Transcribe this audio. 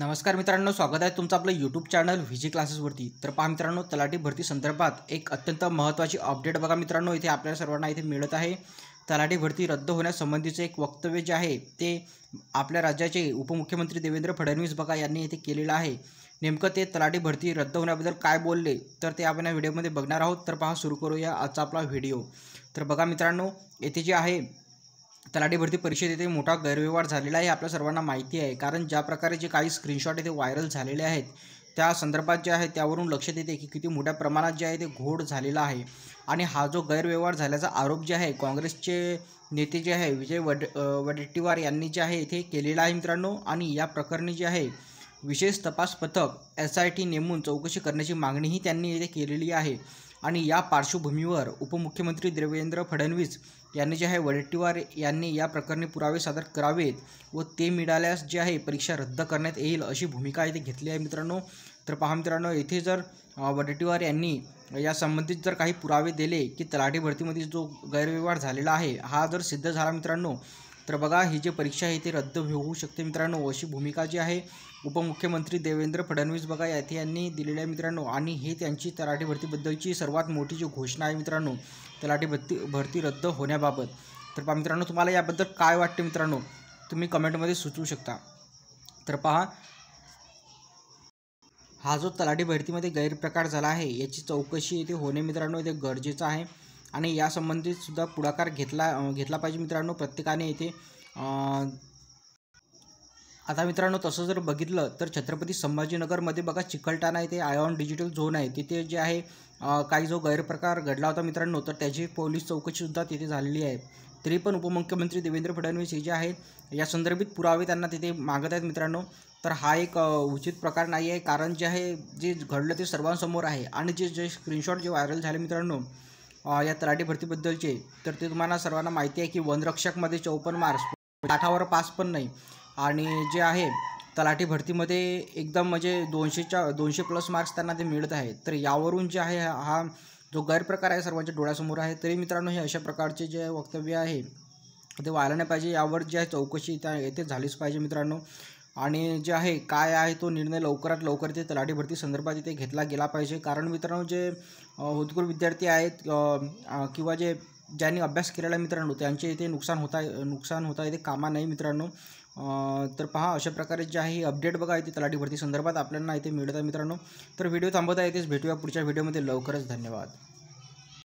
नमस्कार मित्रांनो स्वागत आहे तुमचं आपलं यूट्यूब चॅनल व्हिजी क्लासेसवरती तर पहा मित्रांनो तलाठी भरती संदर्भात एक अत्यंत महत्त्वाची अपडेट बघा मित्रांनो इथे आपल्या सर्वांना इथे मिळत आहे तलाठी भरती रद्द होण्यासंबंधीचं एक वक्तव्य जे आहे ते आपल्या राज्याचे उपमुख्यमंत्री देवेंद्र फडणवीस बघा यांनी इथे केलेलं आहे नेमकं ते तलाठी भरती रद्द होण्याबद्दल काय बोलले तर ते आपण या व्हिडिओमध्ये बघणार आहोत तर पहा सुरू करूया आजचा आपला व्हिडिओ तर बघा मित्रांनो येथे जे आहे तलाठी भरती परीक्षेत इथे मोठा गैरव्यवहार झालेला आहे आपल्या सर्वांना माहिती आहे कारण ज्या प्रकारे जे काही स्क्रीनशॉट इथे व्हायरल झालेले आहेत त्या संदर्भात जे आहे त्यावरून लक्षात येते की किती मोठ्या प्रमाणात जे आहे ते घोड झालेला आहे आणि हा जो गैरव्यवहार झाल्याचा आरोप जे आहे काँग्रेसचे नेते जे आहे विजय वड वडेट्टीवार यांनी जे आहे इथे केलेला आहे मित्रांनो आणि या प्रकरणी जे आहे विशेष तपास पथक एस आय टी नेमून चौकशी करण्याची मागणीही त्यांनी इथे केलेली आहे आणि या पार्श्वभूमीवर उपमुख्यमंत्री देवेंद्र फडणवीस यांनी जे आहे वडेट्टीवार यांनी या प्रकरणी पुरावे सादर करावेत व ते मिळाल्यास जे आहे परीक्षा रद्द करण्यात येईल अशी भूमिका इथे घेतली आहे मित्रांनो तर पहा मित्रांनो येथे जर वडेट्टीवार यांनी या संबंधित जर काही पुरावे दिले की तलाठी भरतीमध्ये जो गैरव्यवहार झालेला आहे हा जर सिद्ध झाला मित्रांनो तर बघा ही जी परीक्षा आहे ती रद्द होऊ शकते मित्रांनो अशी भूमिका जी आहे उपमुख्यमंत्री देवेंद्र फडणवीस बघा याथे यांनी दिलेल्या आहे मित्रांनो आणि हे त्यांची तलाठी भरतीबद्दलची सर्वात मोठी जी घोषणा आहे मित्रांनो तलाठी भरती भरती रद्द होण्याबाबत तर पहा मित्रांनो तुम्हाला याबद्दल काय वाटते मित्रांनो तुम्ही कमेंटमध्ये सुचवू शकता तर पहा हा जो तलाठी भरतीमध्ये गैरप्रकार झाला आहे याची चौकशी येथे होणे मित्रांनो इथे गरजेचं आहे आणि सुद्धा पुढाकार घेतला घेतला पाहिजे मित्रांनो प्रत्येकाने येथे आता मित्रांनो तसं जर बघितलं तर छत्रपती संभाजीनगरमध्ये बघा आहे ते आयॉन डिजिटल झोन आहे तिथे जे आहे काही जो गैरप्रकार घडला होता मित्रांनो तर त्याची पोलीस चौकशीसुद्धा तिथे झालेली आहे तरी पण उपमुख्यमंत्री देवेंद्र फडणवीस हे जे आहे या संदर्भात पुरावे त्यांना तिथे मागत आहेत मित्रांनो तर हा एक उचित प्रकार नाही आहे कारण जे आहे जे घडलं ते सर्वांसमोर आहे आणि जे जे स्क्रीनशॉट जे व्हायरल झाले मित्रांनो या तलाठी भरतीबद्दलचे तर ते तुम्हाला सर्वांना माहिती आहे की वनरक्षकमध्ये चौपन्न मार्क्स काठावर पास पण नाही आणि जे आहे तलाठी भरतीमध्ये एकदम म्हणजे दोनशेच्या दोनशे प्लस मार्क्स त्यांना ते मिळत आहे तर यावरून जे आहे हा जो गैरप्रकार आहे सर्वांच्या डोळ्यासमोर आहे तरी मित्रांनो हे अशा प्रकारचे जे वक्तव्य आहे ते व्हायला पाहिजे यावर जे आहे चौकशी त्या येथे झालीच पाहिजे मित्रांनो आणि जे आहे काय आहे तो निर्णय लवकरात लवकर ते तलाठी भरती संदर्भात इथे घेतला गेला पाहिजे कारण मित्रांनो जे होतकुल विद्यार्थी आहेत किंवा जे ज्यांनी अभ्यास केलेला मित्रांनो त्यांचे इथे नुकसान होता नुकसान होता इथे कामा नाही मित्रांनो तर पहा अशा प्रकारे जे आहे अपडेट बघा इथे तलाठी भरती संदर्भात आपल्याला इथे मिळत आहे मित्रांनो तर व्हिडिओ थांबवता येतेच भेटूया पुढच्या व्हिडिओमध्ये लवकरच धन्यवाद